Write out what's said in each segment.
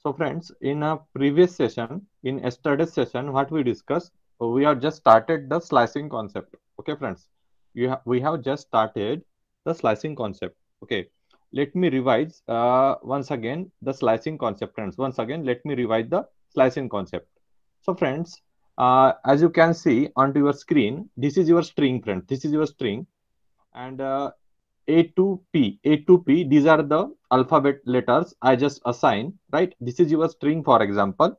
So friends, in a previous session, in yesterday's session, what we discussed, we have just started the slicing concept. Okay, friends, you ha we have just started the slicing concept. Okay, let me revise uh, once again the slicing concept, friends. Once again, let me revise the slicing concept. So friends, uh, as you can see onto your screen, this is your string, friends. This is your string, and uh, a to P, A to P, these are the alphabet letters I just assign, right? This is your string, for example.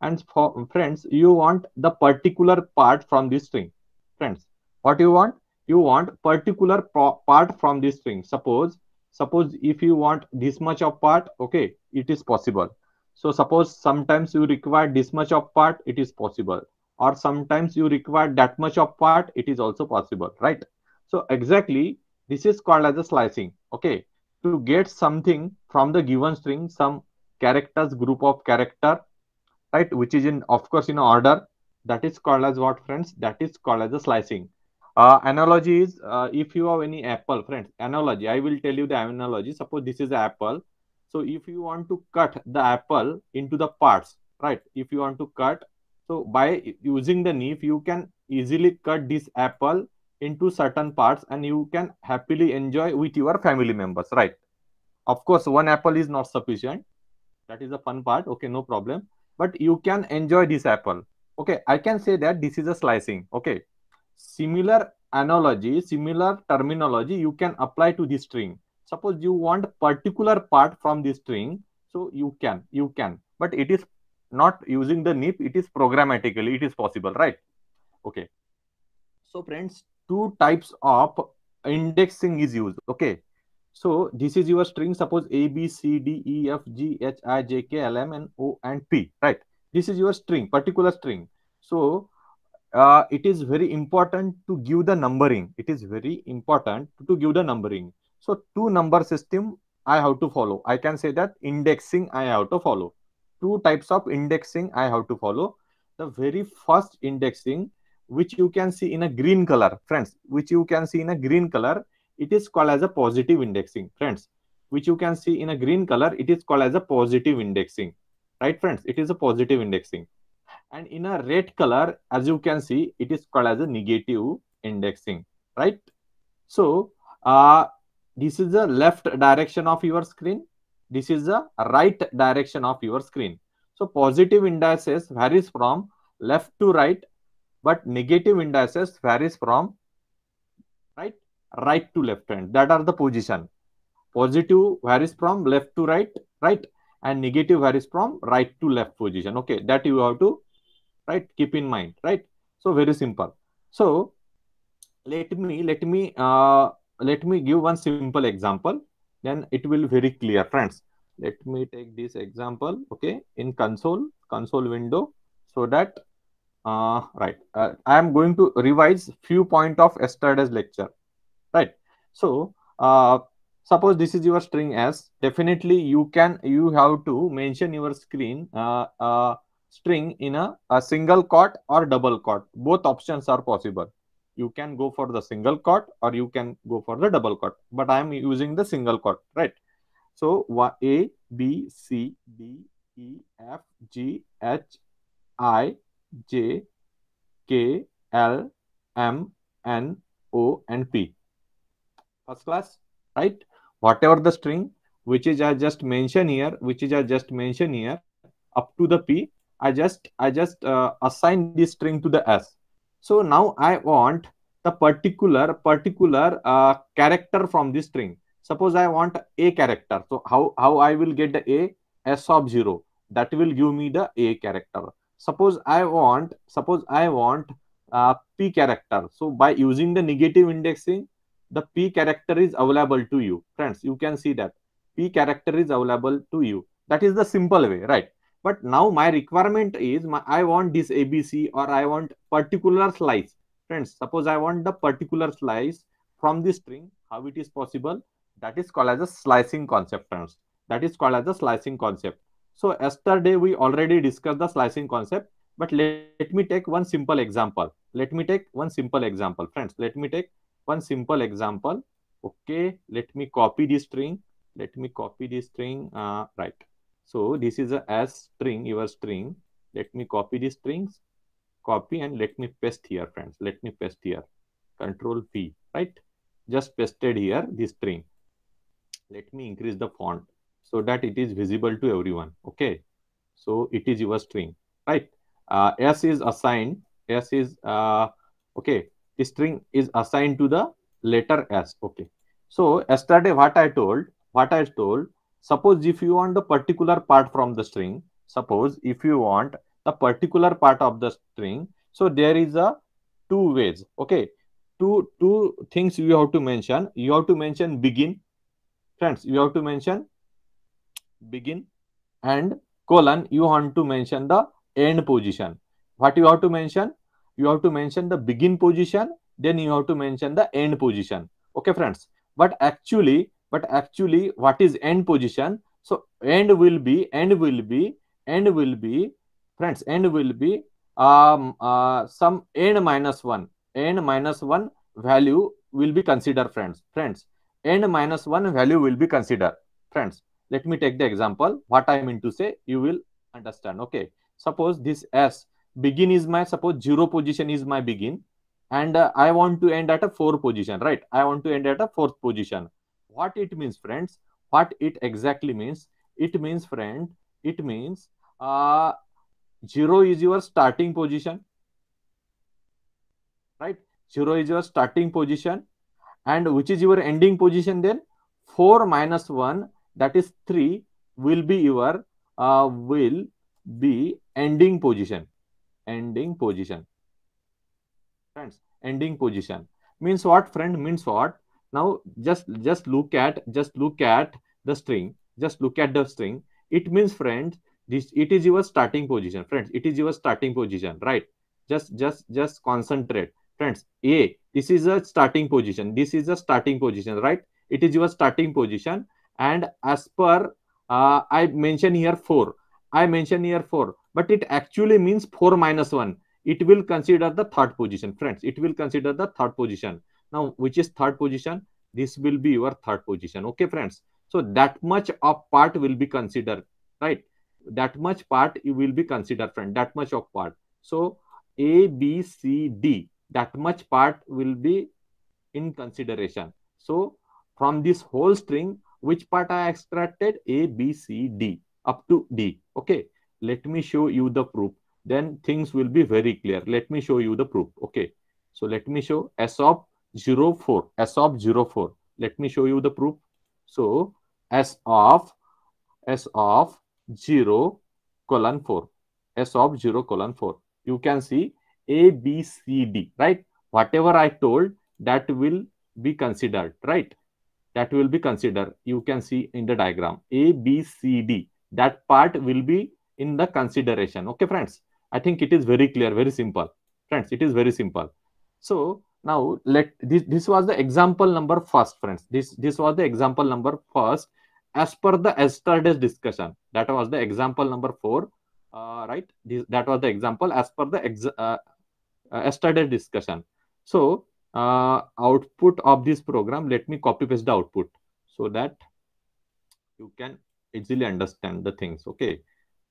And for friends, you want the particular part from this string. Friends, what you want? You want particular part from this string. Suppose, suppose if you want this much of part, okay, it is possible. So suppose sometimes you require this much of part, it is possible. Or sometimes you require that much of part, it is also possible, right? So exactly this is called as a slicing. Okay. To get something from the given string, some characters, group of character, right, which is in, of course, in order. That is called as what, friends? That is called as a slicing. Uh, analogy is uh, if you have any apple, friends, analogy, I will tell you the analogy. Suppose this is an apple. So if you want to cut the apple into the parts, right? If you want to cut, so by using the knife, you can easily cut this apple into certain parts and you can happily enjoy with your family members right of course one apple is not sufficient that is the fun part okay no problem but you can enjoy this apple okay i can say that this is a slicing okay similar analogy similar terminology you can apply to this string suppose you want particular part from this string so you can you can but it is not using the nip it is programmatically it is possible right okay so friends two types of indexing is used okay so this is your string suppose a b c d e f g h i j k l m n o and p right this is your string particular string so uh, it is very important to give the numbering it is very important to give the numbering so two number system i have to follow i can say that indexing i have to follow two types of indexing i have to follow the very first indexing which you can see in a green color friends which you can see in a green color it is called as a positive indexing friends which you can see in a green color it is called as a positive indexing right friends it is a positive indexing and in a red color as you can see it is called as a negative indexing right so uh, this is the left direction of your screen this is the right direction of your screen so positive indices varies from left to right but negative indices varies from right right to left hand that are the position positive varies from left to right right and negative varies from right to left position okay that you have to right keep in mind right so very simple so let me let me uh, let me give one simple example then it will very clear friends let me take this example okay in console console window so that uh, right uh, i am going to revise few point of yesterday's lecture right so uh, suppose this is your string s definitely you can you have to mention your screen uh, uh, string in a, a single quote or double quote both options are possible you can go for the single quote or you can go for the double quote but i am using the single quote right so a b c d e f g h i J, K, L, M, N, O, and P. First class, right? Whatever the string which is I just mentioned here, which is I just mentioned here, up to the P, I just I just uh, assign this string to the S. So now I want the particular particular uh, character from this string. Suppose I want a character. So how how I will get the a s of zero that will give me the a character suppose i want suppose i want uh, p character so by using the negative indexing the p character is available to you friends you can see that p character is available to you that is the simple way right but now my requirement is my, i want this abc or i want particular slice friends suppose i want the particular slice from the string how it is possible that is called as a slicing concept friends that is called as a slicing concept so yesterday we already discussed the slicing concept, but let, let me take one simple example. Let me take one simple example, friends. Let me take one simple example. Okay, let me copy this string. Let me copy this string. Uh, right. So this is a S string, your string. Let me copy these strings, copy and let me paste here, friends. Let me paste here. Control P, right? Just pasted here this string. Let me increase the font so that it is visible to everyone. Okay. So it is your string, right? Uh, S is assigned. S is, uh, okay. The string is assigned to the letter S. Okay. So yesterday what I told, what I told, suppose if you want the particular part from the string, suppose if you want the particular part of the string, so there is a two ways. Okay. Two, two things you have to mention. You have to mention begin. Friends, you have to mention begin and colon you want to mention the end position what you have to mention you have to mention the begin position then you have to mention the end position okay friends but actually but actually what is end position so end will be end will be end will be friends end will be um uh, some n minus 1 n minus 1 value will be considered friends friends n minus 1 value will be considered friends let me take the example what i mean to say you will understand okay suppose this s begin is my suppose zero position is my begin and uh, i want to end at a four position right i want to end at a fourth position what it means friends what it exactly means it means friend it means uh, zero is your starting position right zero is your starting position and which is your ending position then 4 minus 1 that is 3 will be your uh, will be ending position ending position friends ending position means what friend means what now just just look at just look at the string just look at the string it means friends this it is your starting position friends it is your starting position right just just just concentrate friends a this is a starting position this is a starting position right it is your starting position and as per uh, i mention here 4 i mention here 4 but it actually means 4 minus 1 it will consider the third position friends it will consider the third position now which is third position this will be your third position okay friends so that much of part will be considered right that much part you will be considered friend that much of part so a b c d that much part will be in consideration so from this whole string which part I extracted? A, B, C, D, up to D. Okay. Let me show you the proof. Then things will be very clear. Let me show you the proof. Okay. So let me show S of 04, S of 04. Let me show you the proof. So S of, S of 0 colon 4, S of 0 colon 4. You can see A, B, C, D, right? Whatever I told, that will be considered, right? that will be considered. You can see in the diagram A, B, C, D. That part will be in the consideration. Okay, friends. I think it is very clear, very simple. Friends, it is very simple. So now let this this was the example number first, friends. This this was the example number first as per the yesterday's discussion. That was the example number four. Uh, right this, that was the example as per the ex uh, uh, yesterday's discussion so uh, output of this program, let me copy paste the output so that you can easily understand the things. Okay.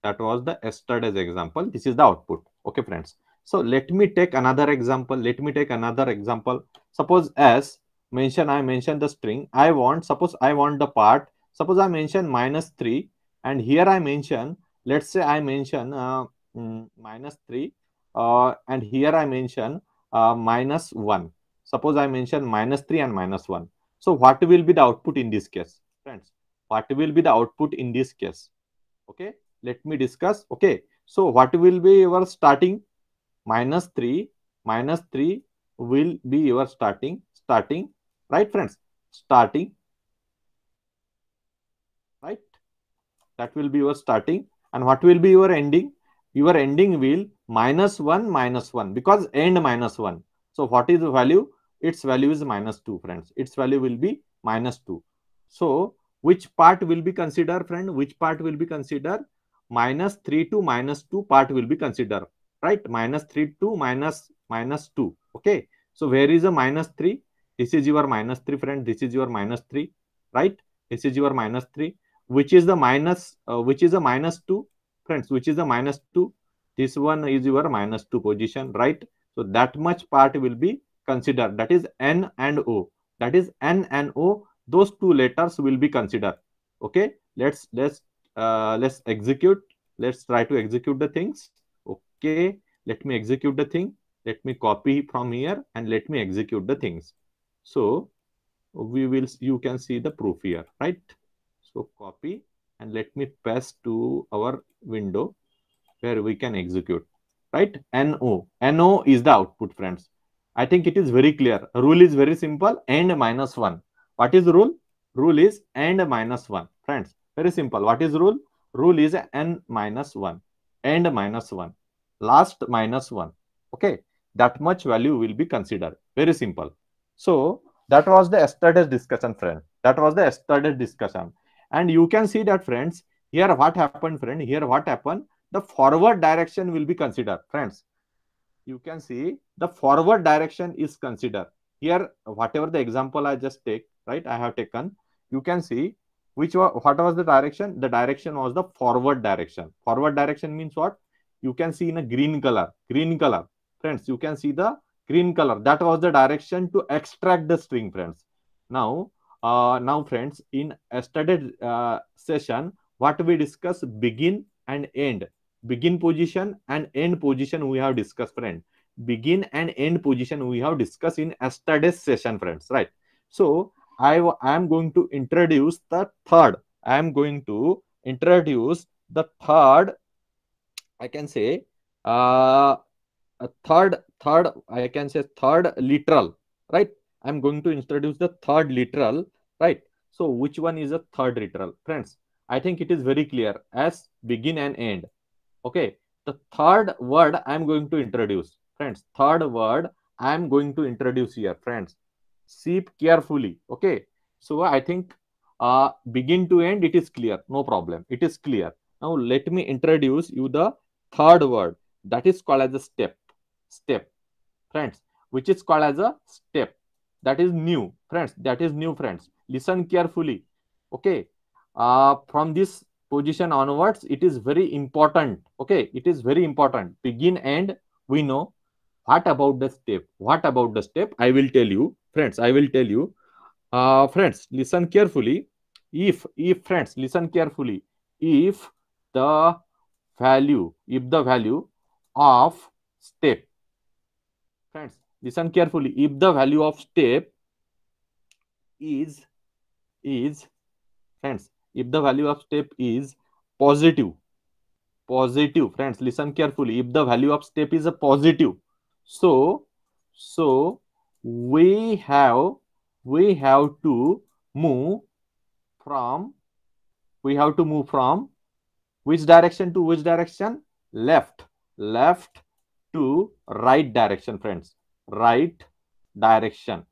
That was the yesterday's example. This is the output. Okay, friends. So let me take another example. Let me take another example. Suppose as mention, I mention the string. I want, suppose I want the part. Suppose I mention minus 3 and here I mention, let's say I mention uh, mm, minus 3 uh, and here I mention uh, minus 1 Suppose I mention minus 3 and minus 1. So what will be the output in this case? Friends, what will be the output in this case? Okay, let me discuss. Okay, so what will be your starting? Minus 3, minus 3 will be your starting, starting, right friends? Starting, right? That will be your starting. And what will be your ending? Your ending will minus 1, minus 1 because end minus 1. So what is the value? its value is minus 2 friends its value will be minus 2 so which part will be considered friend which part will be considered minus 3 to minus 2 part will be considered right minus 3 to minus minus 2 okay so where is a minus 3 this is your minus 3 friend this is your minus 3 right this is your minus 3 which is the minus uh, which is a minus 2 friends which is a minus 2 this one is your minus 2 position right so that much part will be consider that is n and o that is n and o those two letters will be considered okay let's let's uh, let's execute let's try to execute the things okay let me execute the thing let me copy from here and let me execute the things so we will you can see the proof here right so copy and let me pass to our window where we can execute right no no is the output friends I think it is very clear. Rule is very simple, and minus 1. What is rule? Rule is and minus 1. Friends, very simple. What is rule? Rule is n minus 1. And minus 1. Last minus 1. Okay. That much value will be considered. Very simple. So, that was the yesterday's discussion, friend. That was the yesterday's discussion. And you can see that, friends, here what happened, friend. Here what happened? The forward direction will be considered, friends you can see the forward direction is considered. Here, whatever the example I just take, right, I have taken, you can see which was, what was the direction? The direction was the forward direction. Forward direction means what? You can see in a green color, green color. Friends, you can see the green color. That was the direction to extract the string, friends. Now, uh, now friends, in yesterday's uh, session, what we discuss? begin and end begin position and end position we have discussed friend begin and end position we have discussed in yesterday's session friends right so i i am going to introduce the third i am going to introduce the third i can say uh third third i can say third literal right i'm going to introduce the third literal right so which one is the third literal friends i think it is very clear as begin and end okay the third word i'm going to introduce friends third word i'm going to introduce here friends sip carefully okay so i think uh begin to end it is clear no problem it is clear now let me introduce you the third word that is called as a step step friends which is called as a step that is new friends that is new friends listen carefully okay uh from this position onwards it is very important okay it is very important begin and we know what about the step what about the step i will tell you friends i will tell you uh, friends listen carefully if if friends listen carefully if the value if the value of step friends listen carefully if the value of step is is friends if the value of step is positive positive friends listen carefully if the value of step is a positive so so we have we have to move from we have to move from which direction to which direction left left to right direction friends right direction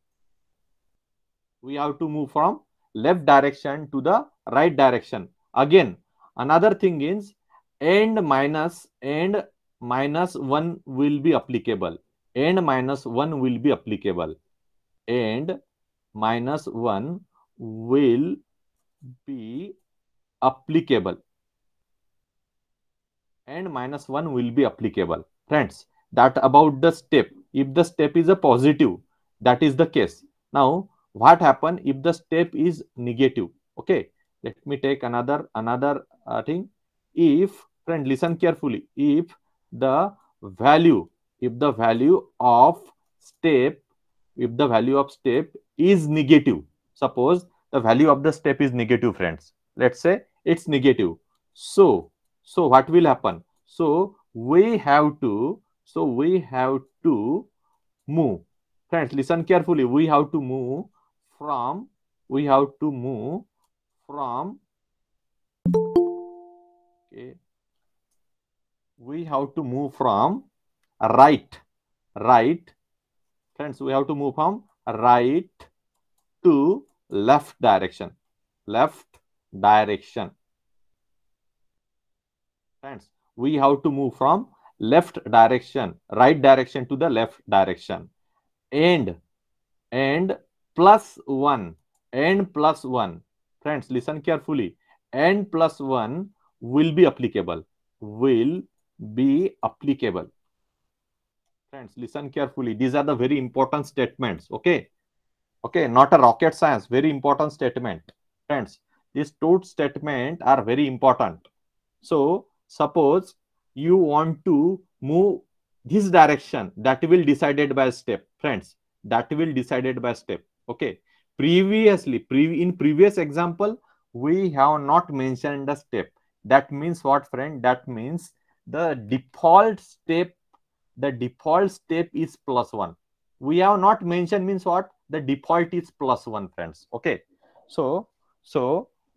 we have to move from left direction to the right direction again another thing is and minus and minus 1 will be applicable and minus 1 will be applicable and minus 1 will be applicable and minus 1 will be applicable friends that about the step if the step is a positive that is the case now what happen if the step is negative okay let me take another another uh, thing if friend listen carefully if the value if the value of step if the value of step is negative suppose the value of the step is negative friends let's say it's negative so so what will happen so we have to so we have to move friends listen carefully we have to move from we have to move from okay we have to move from right right friends we have to move from right to left direction left direction friends we have to move from left direction right direction to the left direction and and plus 1 n plus 1 friends listen carefully n plus 1 will be applicable will be applicable friends listen carefully these are the very important statements okay okay not a rocket science very important statement friends these two statements are very important so suppose you want to move this direction that will decided by step friends that will decided by step okay previously pre in previous example we have not mentioned the step that means what friend that means the default step the default step is plus one we have not mentioned means what the default is plus one friends okay so so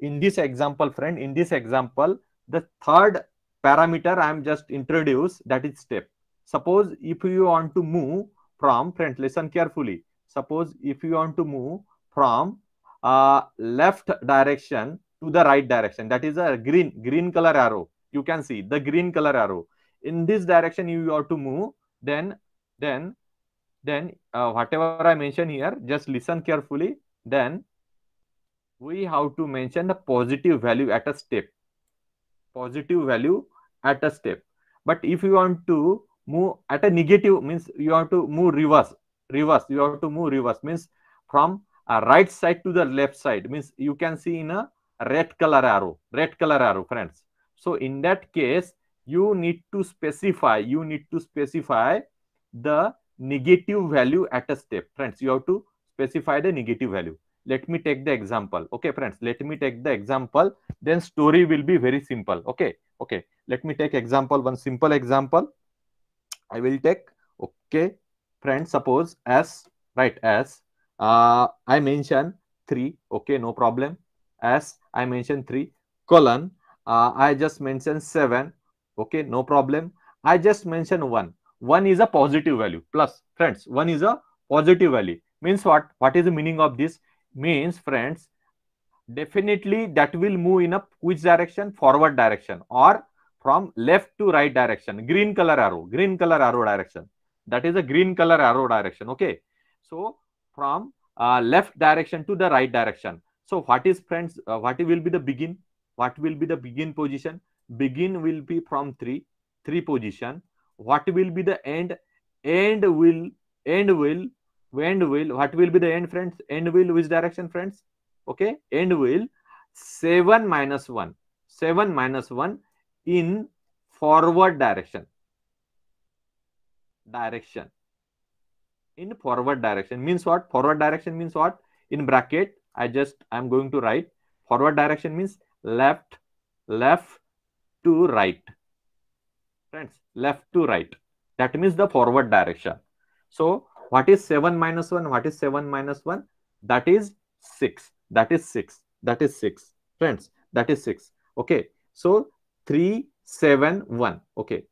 in this example friend in this example the third parameter i am just introduced that is step suppose if you want to move from friend listen carefully suppose if you want to move from uh, left direction to the right direction that is a green green color arrow you can see the green color arrow in this direction you want to move then then then uh, whatever i mention here just listen carefully then we have to mention the positive value at a step positive value at a step but if you want to move at a negative means you have to move reverse reverse you have to move reverse means from a right side to the left side means you can see in a red color arrow red color arrow friends so in that case you need to specify you need to specify the negative value at a step friends you have to specify the negative value let me take the example okay friends let me take the example then story will be very simple okay okay let me take example one simple example i will take okay Friends, suppose as right as uh, i mention 3 okay no problem as i mentioned 3 colon uh, i just mentioned 7 okay no problem i just mentioned 1 1 is a positive value plus friends 1 is a positive value means what what is the meaning of this means friends definitely that will move in a which direction forward direction or from left to right direction green color arrow green color arrow direction that is a green color arrow direction okay so from uh, left direction to the right direction so what is friends uh, what will be the begin what will be the begin position begin will be from 3 3 position what will be the end end will end will end will what will be the end friends end will which direction friends okay end will 7 minus 1 7 minus 1 in forward direction direction in forward direction means what forward direction means what in bracket i just i'm going to write forward direction means left left to right friends left to right that means the forward direction so what is 7 minus 1 what is 7 minus 1 that is 6 that is 6 that is 6 friends that is 6 okay so 3 7 1 okay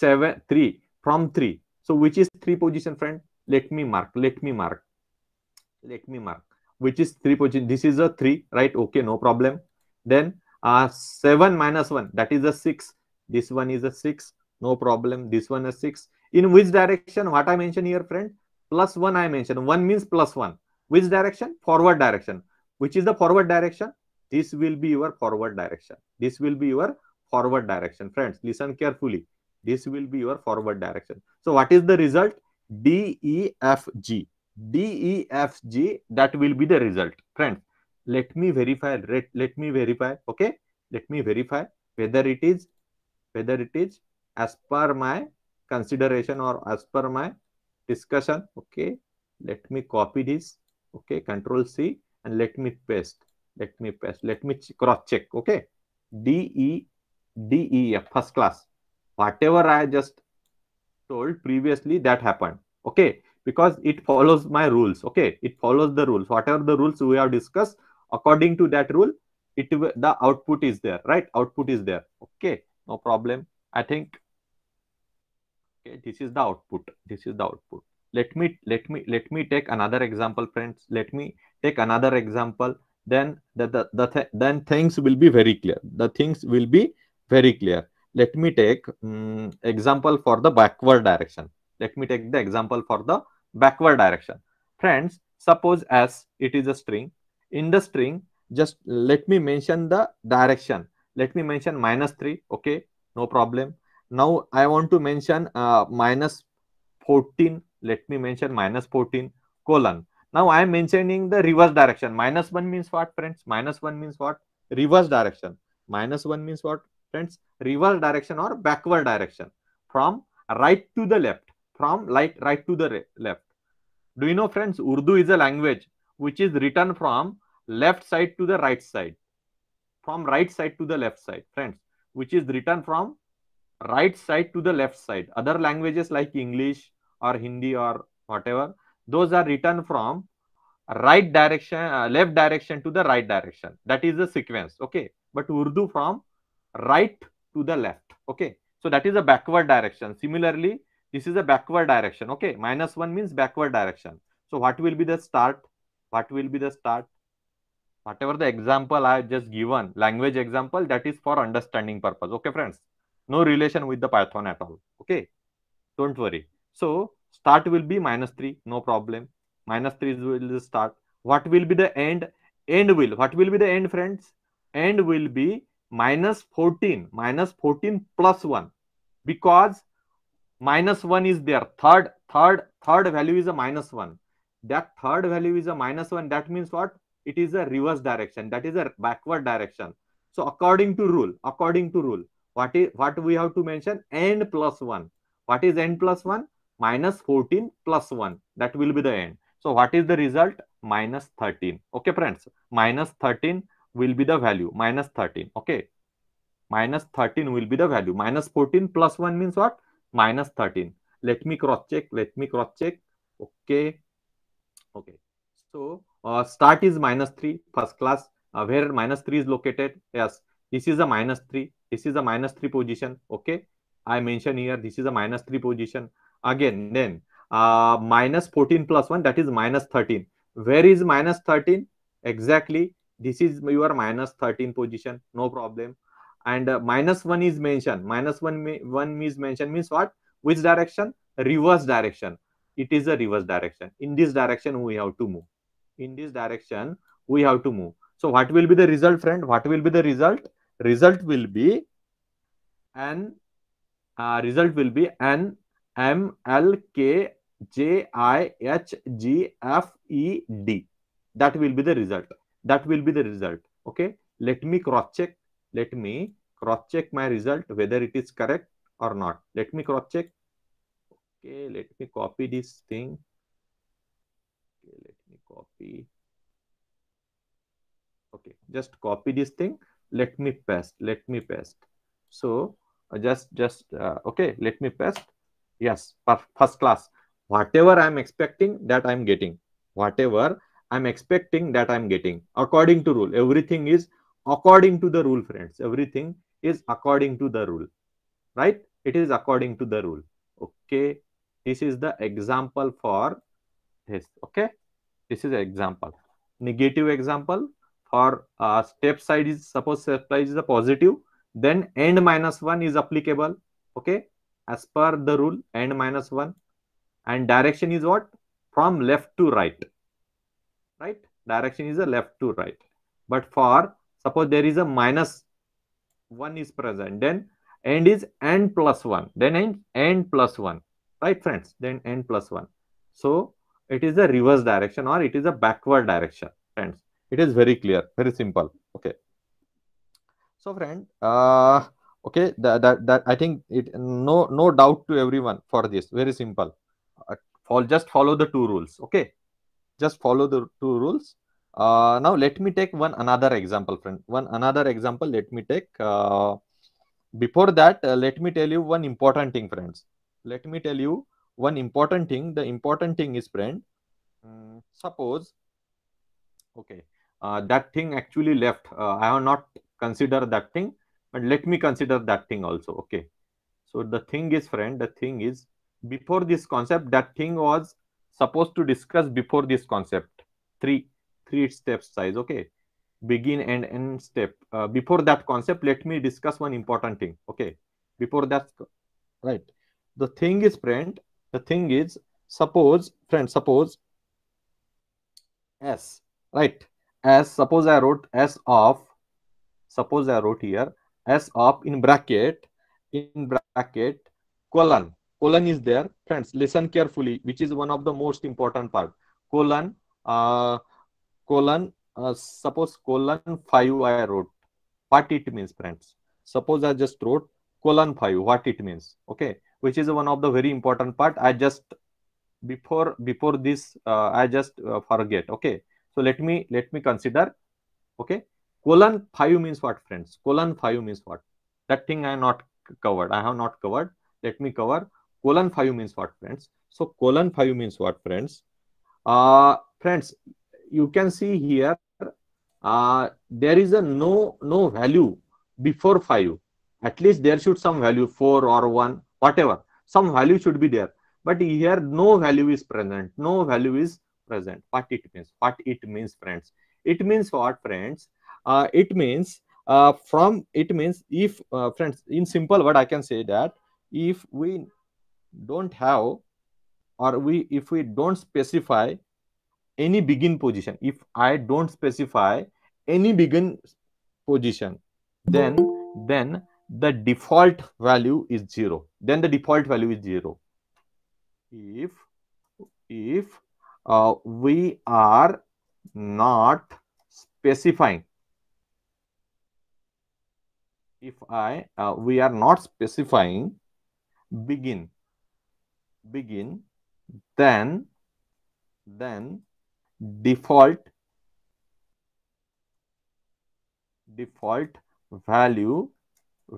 7 3 from 3 so which is three position friend? Let me mark, let me mark, let me mark, which is three position. This is a three, right? Okay, no problem. Then uh, seven minus one, that is a six. This one is a six, no problem. This one is six. In which direction? What I mentioned here, friend? Plus one I mentioned. One means plus one. Which direction? Forward direction. Which is the forward direction? This will be your forward direction. This will be your forward direction. Friends, listen carefully. This will be your forward direction. So what is the result? D, E, F, G. D, E, F, G, that will be the result. Friends, let me verify, let, let me verify, okay? Let me verify whether it is, whether it is as per my consideration or as per my discussion, okay? Let me copy this, okay? Control C and let me paste, let me paste, let me cross check, okay? D, E, D, E, F, first class, whatever i just told previously that happened okay because it follows my rules okay it follows the rules whatever the rules we have discussed according to that rule it the output is there right output is there okay no problem i think okay this is the output this is the output let me let me let me take another example friends let me take another example then the, the, the th then things will be very clear the things will be very clear let me take um, example for the backward direction let me take the example for the backward direction friends suppose as it is a string in the string just let me mention the direction let me mention minus 3 okay no problem now i want to mention uh, minus 14 let me mention minus 14 colon now i am mentioning the reverse direction minus 1 means what friends minus 1 means what reverse direction minus 1 means what friends reverse direction or backward direction from right to the left from right right to the left do you know friends urdu is a language which is written from left side to the right side from right side to the left side friends which is written from right side to the left side other languages like english or hindi or whatever those are written from right direction uh, left direction to the right direction that is the sequence okay but urdu from right to the left okay so that is a backward direction similarly this is a backward direction okay minus 1 means backward direction so what will be the start what will be the start whatever the example i have just given language example that is for understanding purpose okay friends no relation with the python at all okay don't worry so start will be minus 3 no problem minus 3 will start what will be the end end will what will be the end friends end will be minus 14 minus 14 plus 1 because minus 1 is there third third third value is a minus 1 that third value is a minus 1 that means what it is a reverse direction that is a backward direction so according to rule according to rule what is what we have to mention n plus 1 what is n plus 1 minus 14 plus 1 that will be the end so what is the result minus 13 okay friends minus 13 will be the value minus 13 okay minus 13 will be the value minus 14 plus 1 means what minus 13 let me cross check let me cross check okay okay so uh, start is minus 3 first class uh, where minus 3 is located yes this is a minus 3 this is a minus 3 position okay i mentioned here this is a minus 3 position again then uh, minus 14 plus 1 that is minus 13 where is minus 13 exactly this is your minus 13 position no problem and uh, minus 1 is mentioned minus 1 1 is mentioned means what which direction reverse direction it is a reverse direction in this direction we have to move in this direction we have to move so what will be the result friend what will be the result result will be an uh, result will be an m l k j i h g f e d that will be the result that will be the result okay let me cross check let me cross check my result whether it is correct or not let me cross check okay let me copy this thing okay let me copy okay just copy this thing let me paste let me paste so uh, just just uh, okay let me paste yes first class whatever i'm expecting that i'm getting whatever i'm expecting that i'm getting according to rule everything is according to the rule friends everything is according to the rule right it is according to the rule okay this is the example for this okay this is an example negative example for uh, step side is suppose step side is the positive then n minus 1 is applicable okay as per the rule n minus 1 and direction is what from left to right right? Direction is a left to right. But for, suppose there is a minus 1 is present, then end is n plus 1. Then end, n plus plus 1, right friends? Then n plus 1. So, it is a reverse direction or it is a backward direction, friends. It is very clear, very simple, okay? So, friend, uh, okay, that, that, that I think it no no doubt to everyone for this, very simple. Uh, just follow the two rules, okay? just follow the two rules uh, now let me take one another example friend one another example let me take uh, before that uh, let me tell you one important thing friends let me tell you one important thing the important thing is friend um, suppose okay uh, that thing actually left uh, i have not considered that thing but let me consider that thing also okay so the thing is friend the thing is before this concept that thing was supposed to discuss before this concept three three steps size okay begin and end step uh, before that concept let me discuss one important thing okay before that right the thing is friend the thing is suppose friend suppose s right as suppose i wrote s of suppose i wrote here s of in bracket in bracket colon colon is there. Friends, listen carefully, which is one of the most important part. Colon, uh, colon, uh, suppose colon 5 I wrote. What it means, friends? Suppose I just wrote colon 5, what it means, okay? Which is one of the very important part. I just, before before this, uh, I just uh, forget, okay? So let me, let me consider, okay? Colon 5 means what, friends? Colon 5 means what? That thing I not covered. I have not covered. Let me cover colon 5 means what friends so colon 5 means what friends uh friends you can see here uh there is a no no value before 5 at least there should some value 4 or 1 whatever some value should be there but here no value is present no value is present what it means what it means friends it means what friends uh, it means uh, from it means if uh, friends in simple word i can say that if we don't have or we if we don't specify any begin position if i don't specify any begin position then then the default value is zero then the default value is zero if if uh, we are not specifying if i uh, we are not specifying begin begin then then default default value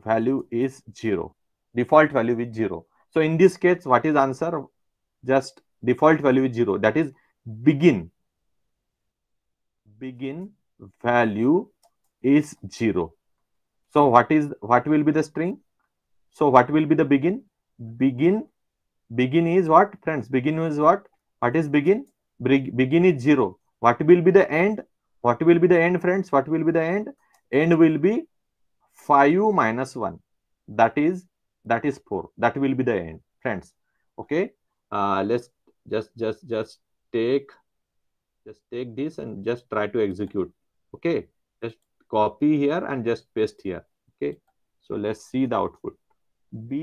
value is 0 default value is 0 so in this case what is answer just default value is 0 that is begin begin value is 0 so what is what will be the string so what will be the begin begin begin is what friends begin is what what is begin begin is zero what will be the end what will be the end friends what will be the end end will be 5 minus 1 that is that is 4 that will be the end friends okay uh, let's just just just take just take this and just try to execute okay just copy here and just paste here okay so let's see the output b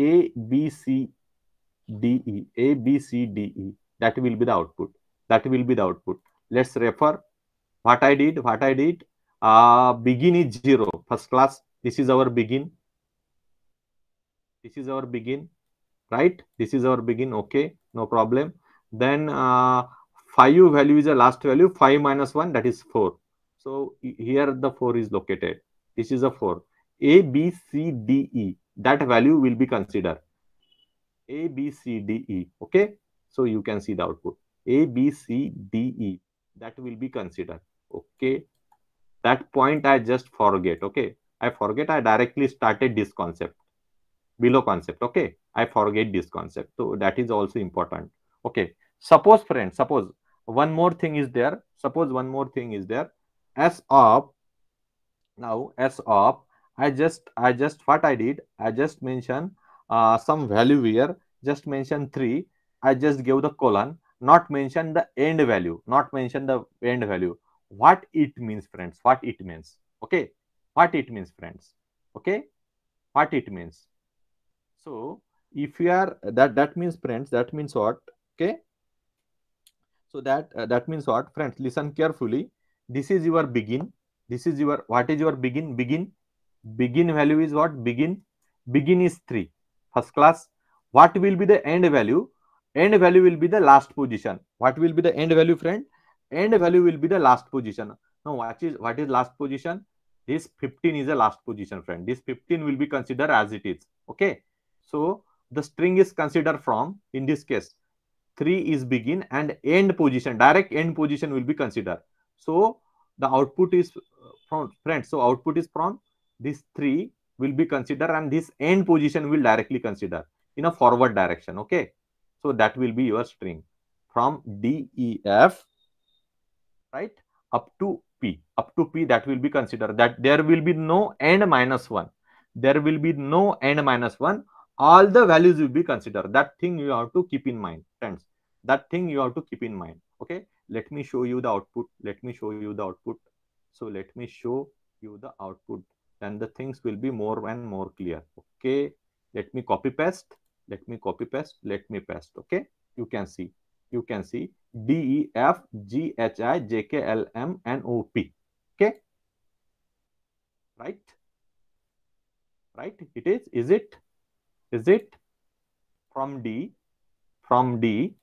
a b c D E A B C D E. That will be the output. That will be the output. Let's refer what I did. What I did. Uh, begin is zero. First class. This is our begin. This is our begin. Right. This is our begin. Okay. No problem. Then uh, 5 value is the last value. 5 minus 1 that is 4. So here the 4 is located. This is a 4. A, B, C, D, E. That value will be considered. A, B, C, D, E. Okay. So you can see the output. A, B, C, D, E. That will be considered. Okay. That point I just forget. Okay. I forget I directly started this concept. Below concept. Okay. I forget this concept. So that is also important. Okay. Suppose friend, suppose one more thing is there. Suppose one more thing is there. S of now S of I just I just what I did. I just mentioned uh, some value here just mention 3 i just give the colon not mention the end value not mention the end value what it means friends what it means okay what it means friends okay what it means so if you are that that means friends that means what okay so that uh, that means what friends listen carefully this is your begin this is your what is your begin begin begin value is what begin begin is 3 first class what will be the end value end value will be the last position what will be the end value friend end value will be the last position now what is what is last position this 15 is the last position friend this 15 will be considered as it is okay so the string is considered from in this case 3 is begin and end position direct end position will be considered so the output is uh, from friend so output is from this 3 will be considered and this end position will directly consider in a forward direction okay so that will be your string from def right up to p up to p that will be considered that there will be no end minus 1 there will be no end minus 1 all the values will be considered that thing you have to keep in mind friends that thing you have to keep in mind okay let me show you the output let me show you the output so let me show you the output then the things will be more and more clear. Okay, let me copy paste, let me copy paste, let me paste. Okay, you can see, you can see D, E, F, G, H, I, J, K, L, M, N, O, P. Okay, right? Right, it is, is it, is it from D, from D,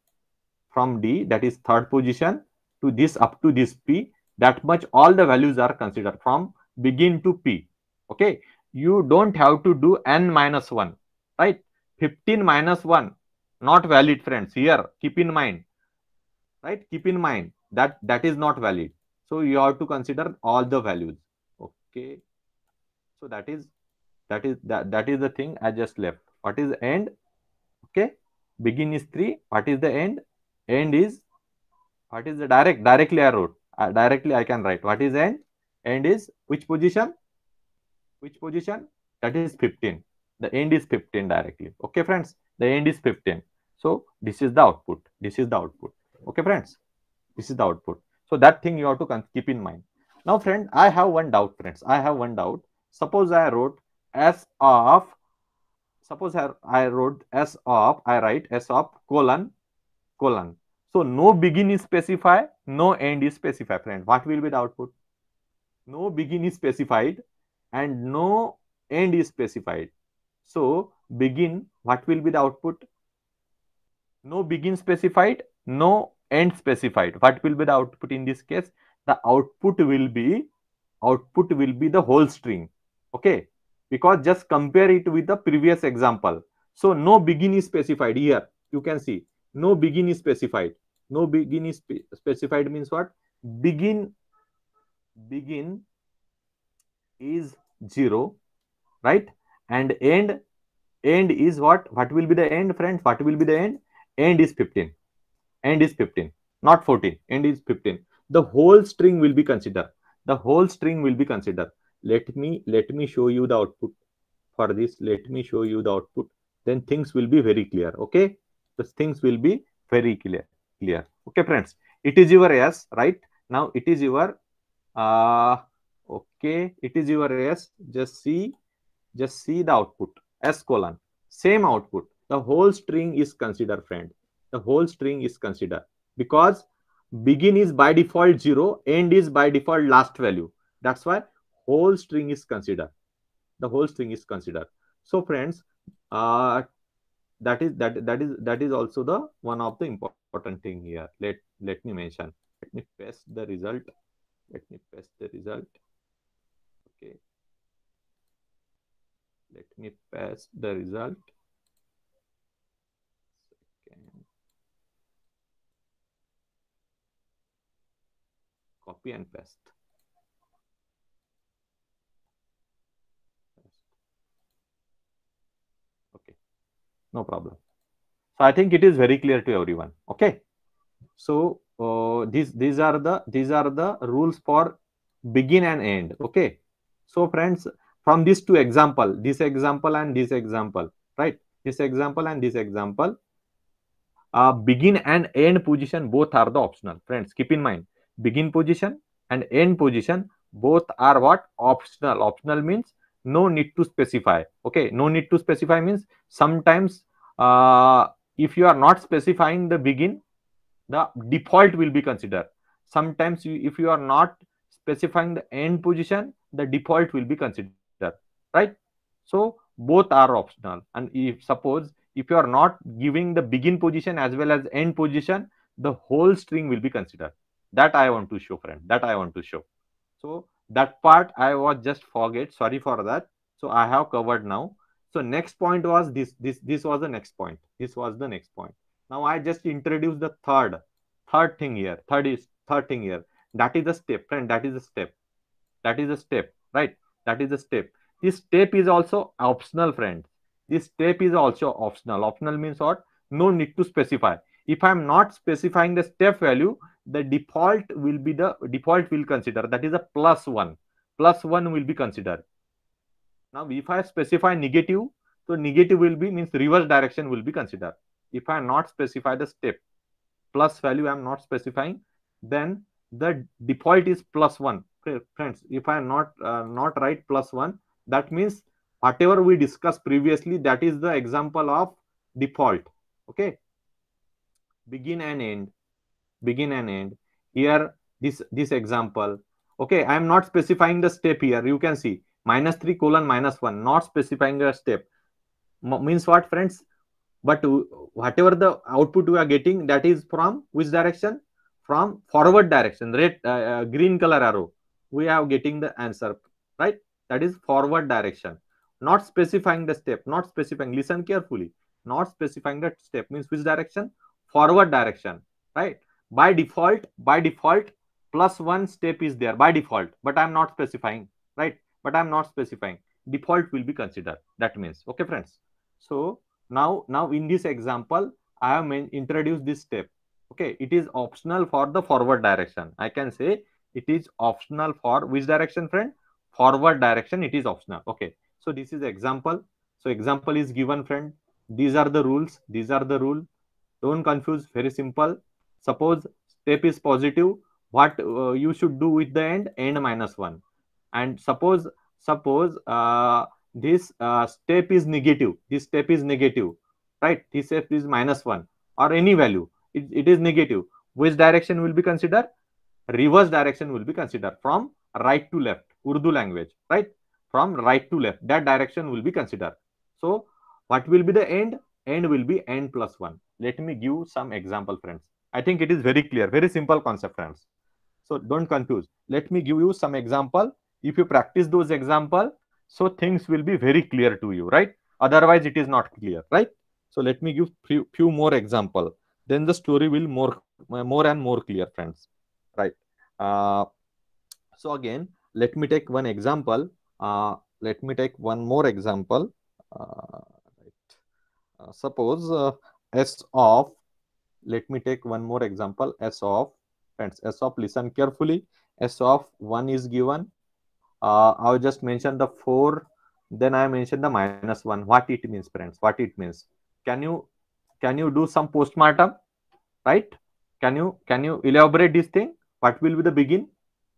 from D, that is third position to this up to this P, that much all the values are considered from begin to P okay you don't have to do n minus 1 right 15 minus 1 not valid friends here keep in mind right keep in mind that that is not valid so you have to consider all the values okay so that is that is that, that is the thing i just left what is end okay begin is 3 what is the end end is what is the direct directly i wrote uh, directly i can write what is end end is which position which position that is 15 the end is 15 directly okay friends the end is 15 so this is the output this is the output okay friends this is the output so that thing you have to keep in mind now friend i have one doubt friends i have one doubt suppose i wrote as of suppose I, I wrote s of i write s of colon colon so no begin is specified no end is specified friend what will be the output no begin is specified and no end is specified. So begin, what will be the output? No begin specified, no end specified. What will be the output in this case? The output will be, output will be the whole string. Okay. Because just compare it with the previous example. So no begin is specified here. You can see no begin is specified. No begin is spe specified means what? Begin, begin is 0 right and end end is what what will be the end friends what will be the end end is 15 end is 15 not 14 end is 15 the whole string will be considered the whole string will be considered let me let me show you the output for this let me show you the output then things will be very clear okay the things will be very clear clear okay friends it is your yes right now it is your uh okay it is your s just see just see the output s colon same output the whole string is considered friend the whole string is considered because begin is by default 0 end is by default last value that's why whole string is considered the whole string is considered so friends uh that is that that is that is also the one of the important thing here let let me mention let me paste the result let me paste the result Let me pass the result. Copy and paste. Okay, no problem. So I think it is very clear to everyone. Okay, so uh, these these are the these are the rules for begin and end. Okay, so friends from these two example this example and this example right this example and this example uh, begin and end position both are the optional friends keep in mind begin position and end position both are what optional optional means no need to specify okay no need to specify means sometimes uh, if you are not specifying the begin the default will be considered sometimes you, if you are not specifying the end position the default will be considered right? So both are optional. And if suppose if you are not giving the begin position as well as end position, the whole string will be considered. That I want to show, friend. That I want to show. So that part I was just forget. Sorry for that. So I have covered now. So next point was this. This this was the next point. This was the next point. Now I just introduced the third third thing here. Third is third thing here. That is the step, friend. That is the step. That is the step, right? That is the step. This tape is also optional, friends. This tape is also optional. Optional means what? No need to specify. If I'm not specifying the step value, the default will be the default will consider that is a plus one. Plus one will be considered. Now, if I specify negative, so negative will be means reverse direction will be considered. If I am not specify the step plus value, I'm not specifying, then the default is plus one friends if i am not uh, not write plus one that means whatever we discussed previously that is the example of default okay begin and end begin and end here this this example okay i am not specifying the step here you can see minus 3 colon minus 1 not specifying a step M means what friends but whatever the output we are getting that is from which direction from forward direction red uh, uh, green color arrow we are getting the answer right that is forward direction not specifying the step not specifying listen carefully not specifying the step means which direction forward direction right by default by default plus one step is there by default but i'm not specifying right but i'm not specifying default will be considered that means okay friends so now now in this example i have introduced this step okay it is optional for the forward direction i can say it is optional for which direction friend forward direction it is optional okay so this is example so example is given friend these are the rules these are the rule don't confuse very simple suppose step is positive what uh, you should do with the end end minus 1 and suppose suppose uh, this uh, step is negative this step is negative right this step is minus 1 or any value it, it is negative which direction will be considered reverse direction will be considered from right to left Urdu language, right? From right to left, that direction will be considered. So what will be the end? End will be n plus 1. Let me give some example, friends. I think it is very clear, very simple concept, friends. So don't confuse. Let me give you some example. If you practice those example, so things will be very clear to you, right? Otherwise, it is not clear, right? So let me give few, few more example. Then the story will more, more and more clear, friends, right? Uh, so again, let me take one example. Uh, let me take one more example. Uh, right. Uh, suppose uh, S of, let me take one more example, S of, friends, S of, listen carefully, S of 1 is given. Uh, I'll just mention the 4, then I mention the minus 1. What it means, friends, what it means. Can you, can you do some postmortem, right? Can you, can you elaborate this thing? What will be the begin?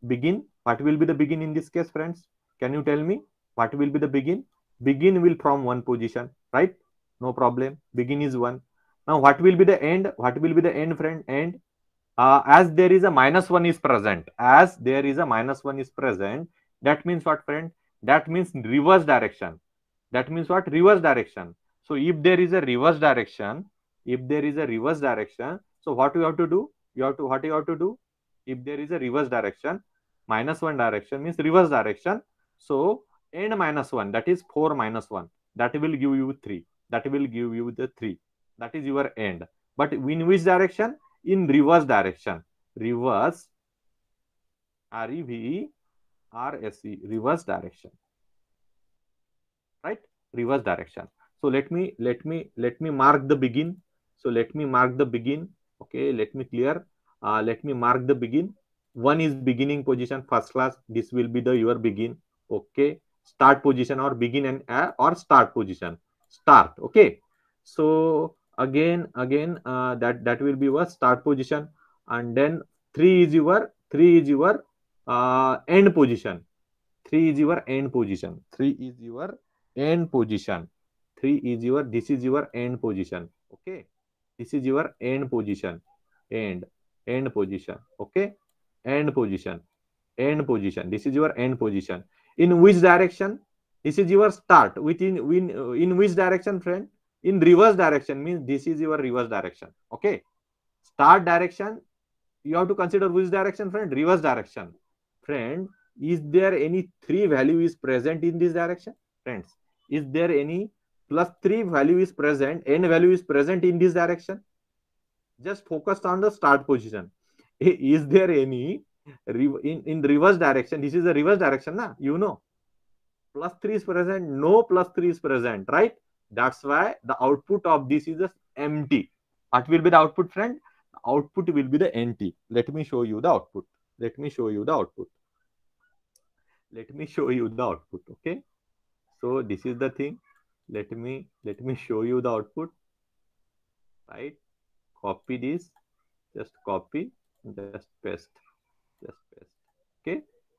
Begin what will be the begin in this case, friends? Can you tell me what will be the begin? Begin will from one position, right? No problem. Begin is one. Now, what will be the end? What will be the end, friend? End. Uh, as there is a minus one is present. As there is a minus one is present. That means what, friend? That means reverse direction. That means what? Reverse direction. So, if there is a reverse direction, if there is a reverse direction, so what you have to do? You have to what you have to do? If there is a reverse direction, minus 1 direction means reverse direction. So n minus 1 that is 4 minus 1 that will give you 3 that will give you the 3 that is your end. But in which direction? In reverse direction. Reverse R E V E R S E reverse direction. Right? Reverse direction. So let me let me let me mark the begin. So let me mark the begin. Okay, let me clear. Uh, let me mark the begin one is beginning position first class this will be the your begin okay start position or begin and uh, or start position start okay so again again uh, that that will be your start position and then three is your three is your uh, end position three is your end position three is your end position three is your this is your end position okay this is your end position end end position okay end position end position this is your end position in which direction this is your start within in, in which direction friend in reverse direction means this is your reverse direction okay start direction you have to consider which direction friend reverse direction friend is there any three value is present in this direction friends is there any plus 3 value is present n value is present in this direction just focus on the start position is there any in, in reverse direction? This is a reverse direction, na? you know. Plus 3 is present, no plus 3 is present, right? That's why the output of this is empty. What will be the output, friend? Output will be the empty. Let me show you the output. Let me show you the output. Let me show you the output, okay? So this is the thing. Let me, let me show you the output, right? Copy this, just copy just paste just paste okay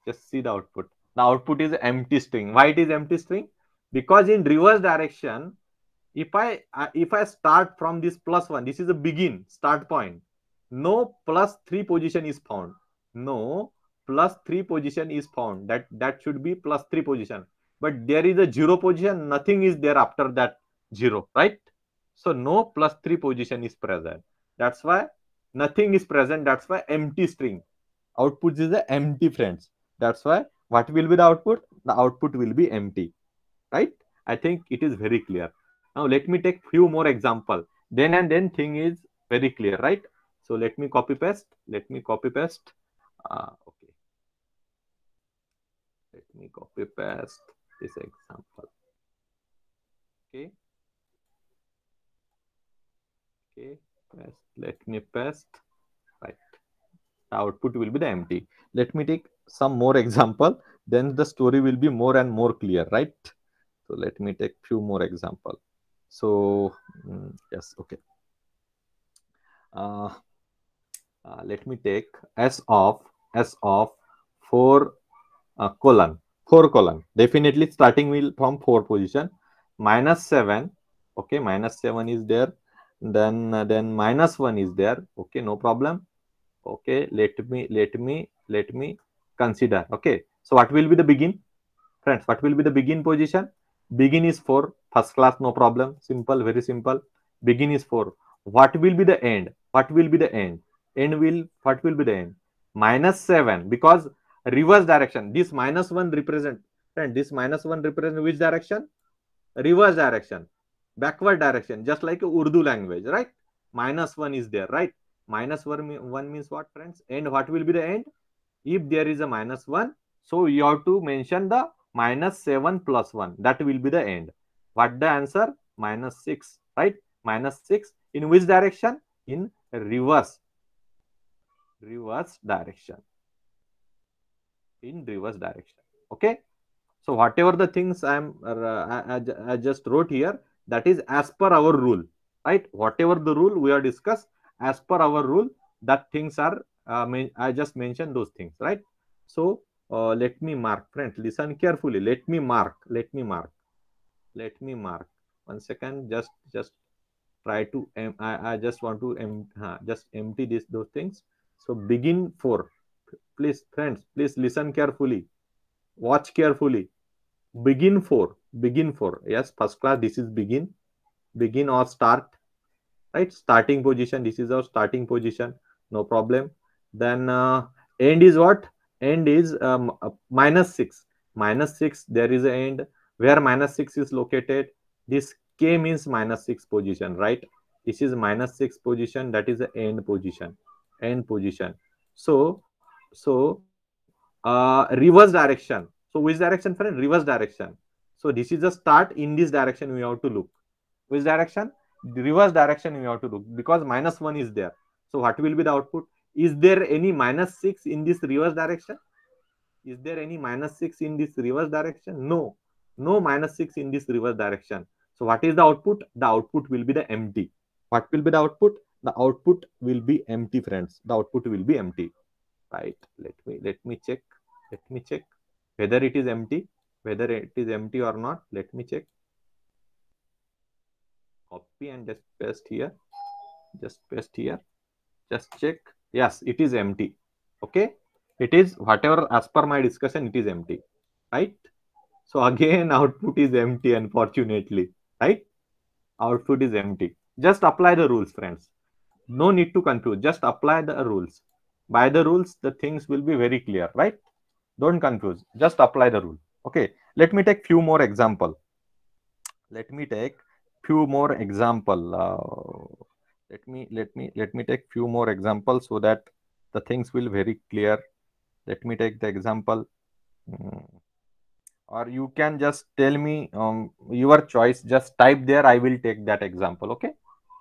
just see the output the output is empty string why it is empty string because in reverse direction if i uh, if i start from this plus one this is a begin start point no plus three position is found no plus three position is found that that should be plus three position but there is a zero position nothing is there after that zero right so no plus three position is present that's why nothing is present that's why empty string output is the empty friends that's why what will be the output the output will be empty right i think it is very clear now let me take few more example then and then thing is very clear right so let me copy paste let me copy paste uh, okay let me copy paste this example okay okay Yes, let me paste. Right. The output will be the empty. Let me take some more example. Then the story will be more and more clear, right? So let me take few more example. So mm, yes, okay. Uh, uh, let me take s of s of 4 uh, colon 4 colon definitely starting will from 4 position minus 7 okay minus 7 is there then uh, then minus 1 is there okay no problem okay let me let me let me consider okay so what will be the begin friends what will be the begin position begin is for first class no problem simple very simple begin is for what will be the end what will be the end end will what will be the end minus 7 because reverse direction this minus 1 represent and this minus 1 represent which direction reverse direction backward direction just like urdu language right minus 1 is there right minus means what friends and what will be the end if there is a minus 1 so you have to mention the minus 7 plus 1 that will be the end what the answer minus 6 right minus 6 in which direction in reverse reverse direction in reverse direction okay so whatever the things i'm uh, I, I just wrote here that is as per our rule right whatever the rule we are discuss as per our rule that things are uh, i just mentioned those things right so uh, let me mark friends listen carefully let me mark let me mark let me mark one second just just try to um, I, I just want to um, uh, just empty this those things so begin for please friends please listen carefully watch carefully begin for begin for yes first class this is begin begin or start right starting position this is our starting position no problem then uh, end is what end is um, uh, minus 6 minus 6 there is a end where minus 6 is located this k means minus 6 position right this is minus 6 position that is the end position end position so so uh, reverse direction so which direction, friend? Reverse direction. So this is the start. In this direction, we have to look. Which direction? The reverse direction we have to look because minus 1 is there. So what will be the output? Is there any minus 6 in this reverse direction? Is there any minus 6 in this reverse direction? No. No minus 6 in this reverse direction. So what is the output? The output will be the empty. What will be the output? The output will be empty, friends. The output will be empty. Right. Let me let me check. Let me check whether it is empty whether it is empty or not let me check copy and just paste here just paste here just check yes it is empty okay it is whatever as per my discussion it is empty right so again output is empty unfortunately right output is empty just apply the rules friends no need to confuse just apply the rules by the rules the things will be very clear right don't confuse. Just apply the rule. Okay. Let me take few more example. Let me take few more example. Uh, let me let me let me take few more examples so that the things will very clear. Let me take the example. Mm. Or you can just tell me um, your choice. Just type there. I will take that example. Okay.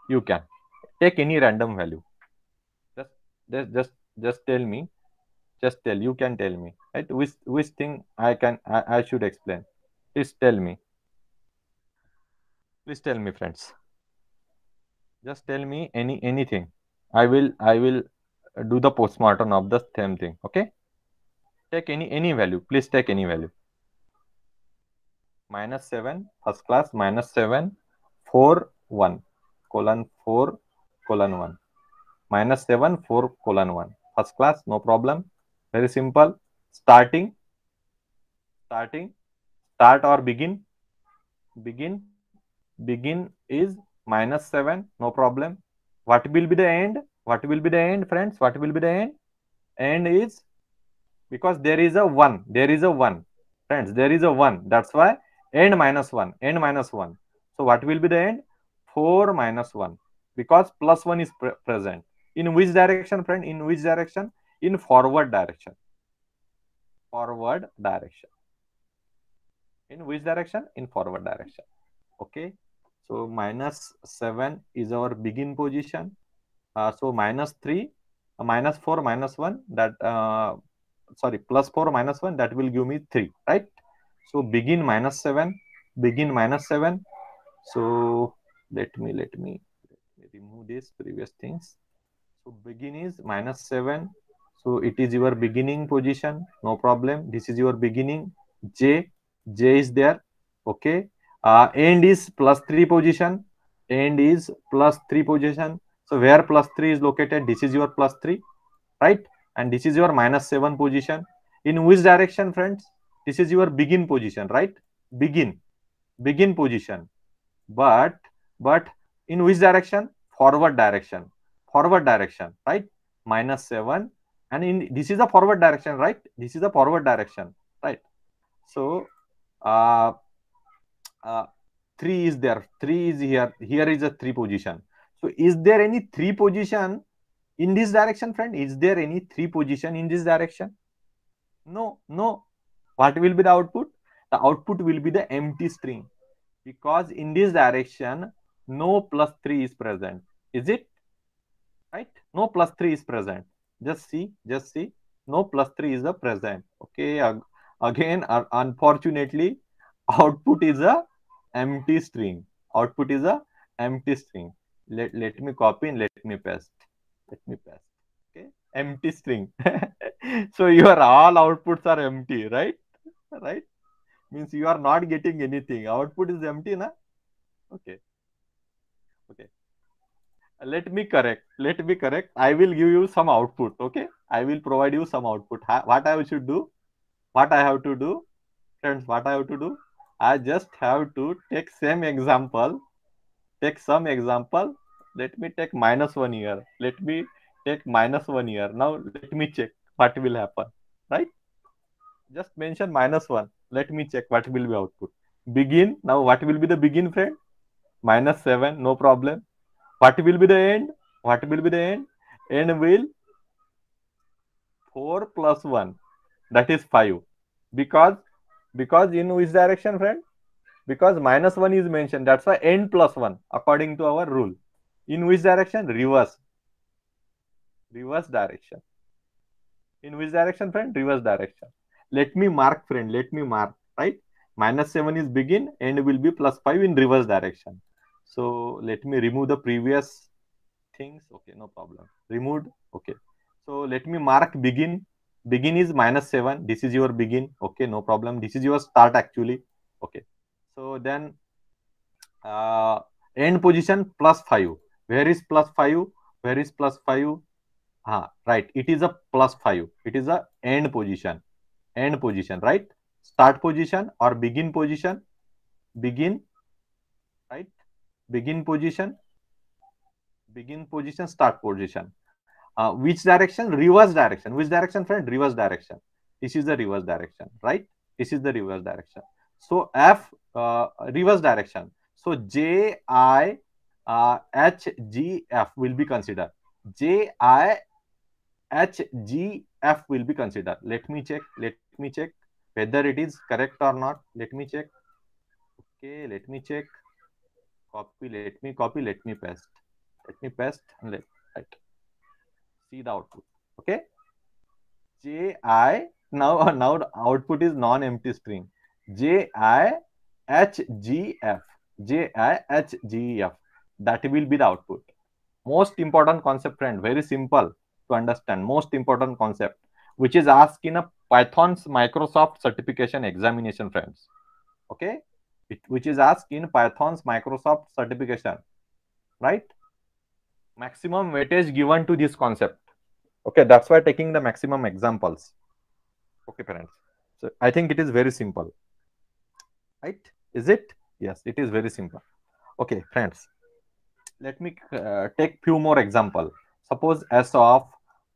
You can take any random value just just just just tell me just tell you can tell me right which which thing i can i, I should explain please tell me please tell me friends just tell me any anything i will i will do the postmortem of the same thing okay take any any value please take any value minus 7 first class minus 7 4 1 colon 4 colon 1 minus 7 4 colon 1 first class no problem very simple starting starting start or begin begin begin is minus 7 no problem what will be the end what will be the end friends what will be the end end is because there is a 1 there is a 1 friends there is a 1 that's why end minus 1 end minus 1 so what will be the end 4 minus 1 because plus 1 is pre present in which direction friend in which direction in forward direction. Forward direction. In which direction? In forward direction. Okay. So minus 7 is our begin position. Uh, so minus 3, uh, minus 4, minus 1, that, uh, sorry, plus 4, minus 1, that will give me 3, right? So begin minus 7, begin minus 7. So let me, let me, let me remove these previous things. So begin is minus 7, so it is your beginning position, no problem. This is your beginning. J, J is there. Okay. Uh, end is plus three position. End is plus three position. So where plus three is located, this is your plus three, right? And this is your minus seven position. In which direction, friends? This is your begin position, right? Begin, begin position. But, but in which direction? Forward direction, forward direction, right? Minus seven and in this is the forward direction right this is the forward direction right so uh, uh, 3 is there 3 is here here is a 3 position so is there any 3 position in this direction friend is there any 3 position in this direction no no what will be the output the output will be the empty string because in this direction no plus 3 is present is it right no plus 3 is present just see, just see. No, plus 3 is the present. Okay. Again, unfortunately, output is a empty string. Output is a empty string. Let, let me copy and let me paste. Let me paste. Okay. Empty string. so your all outputs are empty, right? Right? Means you are not getting anything. Output is empty, na? Okay. Okay let me correct let me correct i will give you some output okay i will provide you some output what i should do what i have to do friends what i have to do i just have to take same example take some example let me take minus one year let me take minus one year now let me check what will happen right just mention minus one let me check what will be output begin now what will be the begin friend minus seven no problem what will be the end what will be the end end will 4 plus 1 that is 5 because because in which direction friend because minus 1 is mentioned that's why n plus 1 according to our rule in which direction reverse reverse direction in which direction friend reverse direction let me mark friend let me mark right minus 7 is begin and will be plus 5 in reverse direction so let me remove the previous things. Okay, no problem. Removed. Okay. So let me mark begin. Begin is minus 7. This is your begin. Okay, no problem. This is your start actually. Okay. So then uh, end position plus 5. Where is plus 5? Where is plus 5? Ah, right. It is a plus 5. It is a end position. End position, right? Start position or begin position. Begin, right? begin position, begin position, start position. Uh, which direction? Reverse direction. Which direction, friend? Reverse direction. This is the reverse direction, right? This is the reverse direction. So F uh, reverse direction. So J I uh, H G F will be considered. J I H G F will be considered. Let me check. Let me check whether it is correct or not. Let me check. Okay, let me check copy let me copy let me paste let me paste and let right see the output okay ji now now the output is non empty string J I H G F. J I H G F. that will be the output most important concept friend very simple to understand most important concept which is asked in a python's microsoft certification examination friends okay which is asked in Python's Microsoft certification, right? Maximum weightage given to this concept. Okay, that's why taking the maximum examples. Okay, parents. So I think it is very simple, right? Is it? Yes, it is very simple. Okay, friends. Let me uh, take few more example. Suppose S of,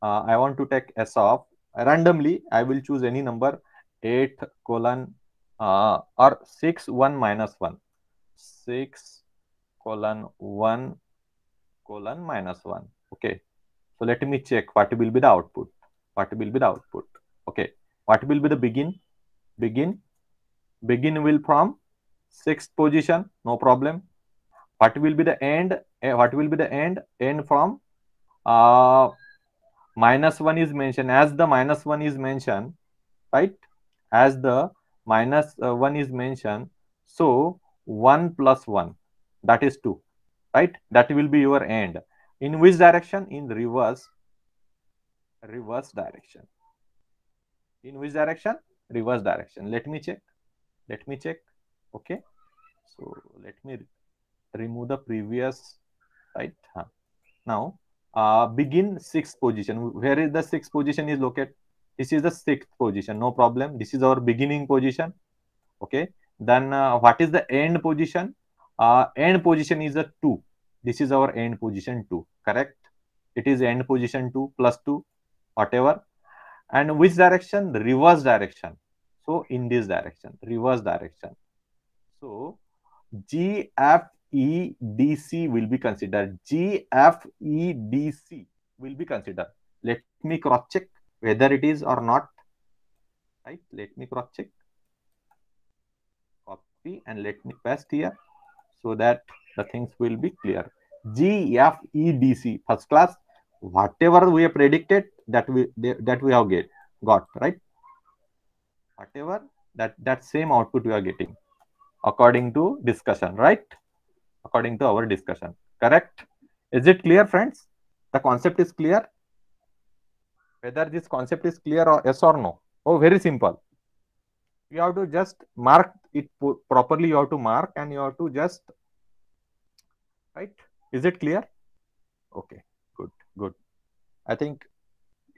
uh, I want to take S of, randomly, I will choose any number 8 colon uh, or 6 1 minus 1 6 colon 1 colon minus 1 okay so let me check what will be the output what will be the output okay what will be the begin begin begin will from sixth position no problem what will be the end eh, what will be the end end from uh minus one is mentioned as the minus one is mentioned right as the minus, uh, 1 is mentioned. So 1 plus 1, that is 2, right? That will be your end. In which direction? In reverse, reverse direction. In which direction? Reverse direction. Let me check. Let me check. Okay. So let me remove the previous, right? Huh. Now uh, begin sixth position. Where is the sixth position is located? this is the sixth position no problem this is our beginning position okay then uh, what is the end position uh, end position is a 2 this is our end position 2 correct it is end position 2 plus 2 whatever and which direction reverse direction so in this direction reverse direction so g f e d c will be considered g f e d c will be considered let me cross check whether it is or not right let me cross check copy and let me paste here so that the things will be clear gfedc first class whatever we have predicted that we that we have get got right whatever that that same output we are getting according to discussion right according to our discussion correct is it clear friends the concept is clear whether this concept is clear or yes or no oh very simple you have to just mark it properly you have to mark and you have to just right is it clear okay good good i think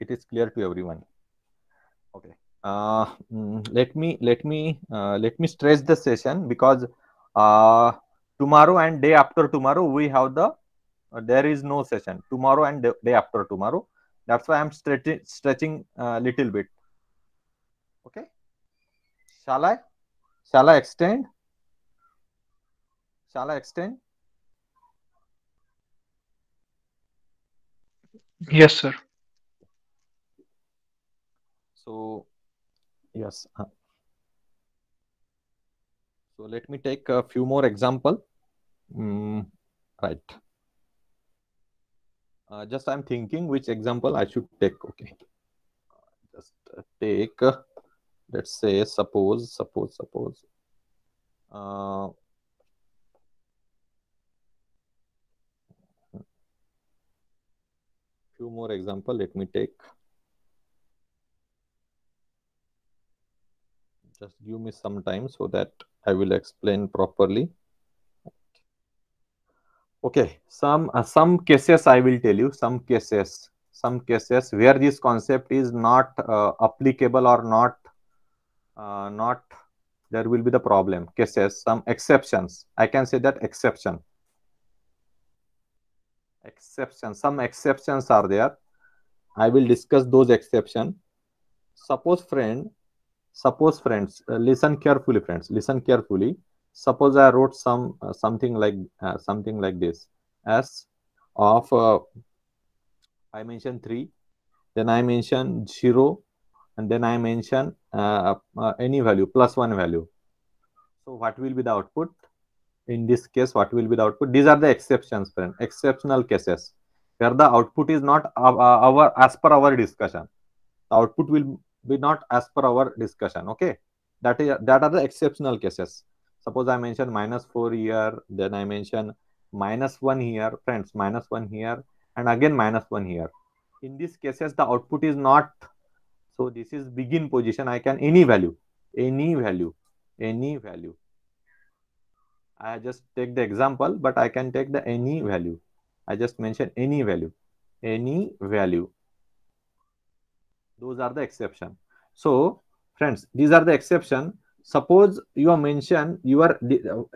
it is clear to everyone okay uh, mm, let me let me uh, let me stress the session because uh, tomorrow and day after tomorrow we have the uh, there is no session tomorrow and day after tomorrow that's why I'm stretching stretching uh, a little bit. Okay. Shall I? Shall I extend? Shall I extend? Yes, sir. So, yes. Uh, so let me take a few more example. Mm, right uh, just i'm thinking which example i should take okay uh, just uh, take uh, let's say suppose suppose suppose uh, few more example let me take just give me some time so that i will explain properly okay some uh, some cases i will tell you some cases some cases where this concept is not uh, applicable or not uh, not there will be the problem cases some exceptions i can say that exception exceptions some exceptions are there i will discuss those exception suppose friend suppose friends uh, listen carefully friends listen carefully suppose i wrote some uh, something like uh, something like this s of uh, i mentioned 3 then i mentioned 0 and then i mention uh, uh, any value plus one value so what will be the output in this case what will be the output these are the exceptions friend exceptional cases where the output is not our, uh, our as per our discussion the output will be not as per our discussion okay that is that are the exceptional cases Suppose I mention minus 4 here, then I mention minus 1 here, friends, minus 1 here, and again minus 1 here. In these cases, the output is not, so this is begin position. I can any value, any value, any value. I just take the example, but I can take the any value. I just mention any value, any value. Those are the exception. So, friends, these are the exception suppose you are mention you are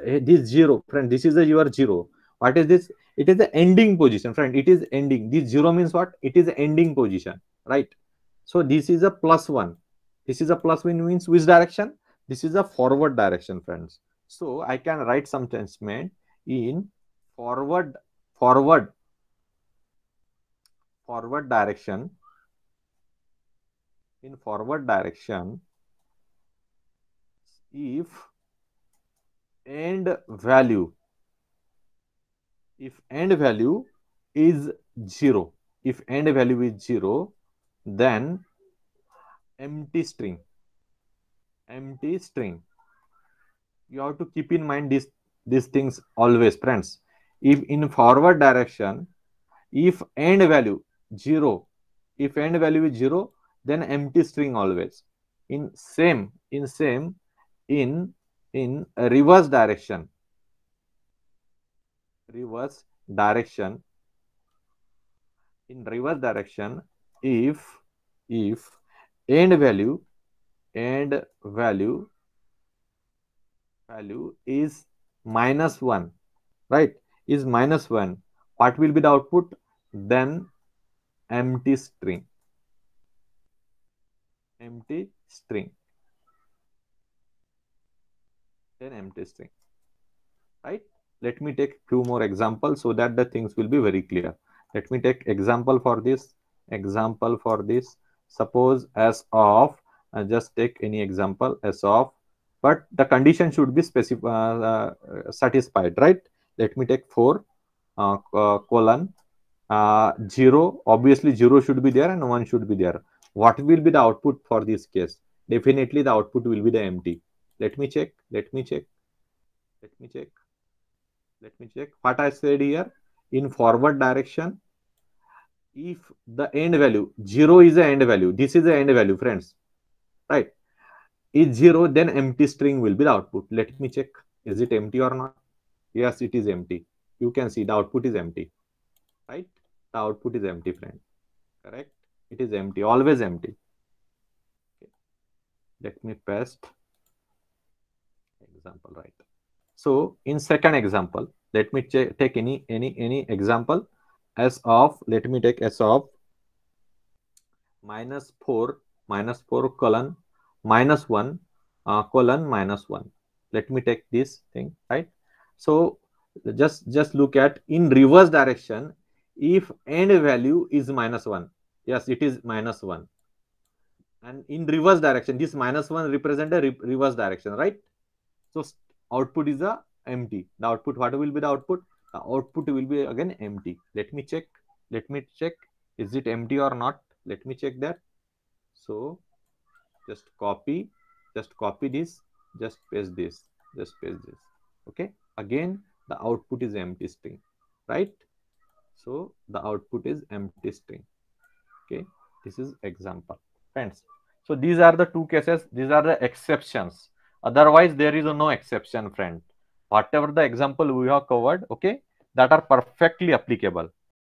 eh, this zero friend this is a your zero what is this it is the ending position friend it is ending this zero means what it is ending position right so this is a plus one this is a plus one means which direction this is a forward direction friends so i can write some statement in forward forward forward direction in forward direction if end value if end value is 0 if end value is 0 then empty string empty string you have to keep in mind these these things always friends if in forward direction if end value 0 if end value is 0 then empty string always in same in same in in reverse direction reverse direction in reverse direction if if end value end value value is minus 1 right is minus 1 what will be the output then empty string empty string then empty string right let me take few more examples so that the things will be very clear let me take example for this example for this suppose as of uh, just take any example as of but the condition should be specific uh, uh, satisfied right let me take 4 uh, uh colon uh, 0 obviously 0 should be there and 1 should be there what will be the output for this case definitely the output will be the empty let me check. Let me check. Let me check. Let me check. What I said here in forward direction, if the end value, 0 is the end value. This is the end value, friends. Right? Is 0, then empty string will be the output. Let me check. Is it empty or not? Yes, it is empty. You can see the output is empty. Right? The output is empty, friend. Correct? It is empty, always empty. Okay. Let me paste example, right? So in second example, let me take any, any, any example as of, let me take as of minus 4, minus 4 colon, minus 1, uh, colon minus 1. Let me take this thing, right? So just, just look at in reverse direction, if end value is minus 1, yes, it is minus 1. And in reverse direction, this minus 1 represent a re reverse direction, right? So output is a empty. The output, what will be the output? The output will be again empty. Let me check. Let me check. Is it empty or not? Let me check that. So just copy, just copy this, just paste this, just paste this. Okay. Again, the output is empty string, right? So the output is empty string. Okay. This is example friends. So these are the two cases. These are the exceptions Otherwise, there is no exception, friend. Whatever the example we have covered, okay, that are perfectly applicable.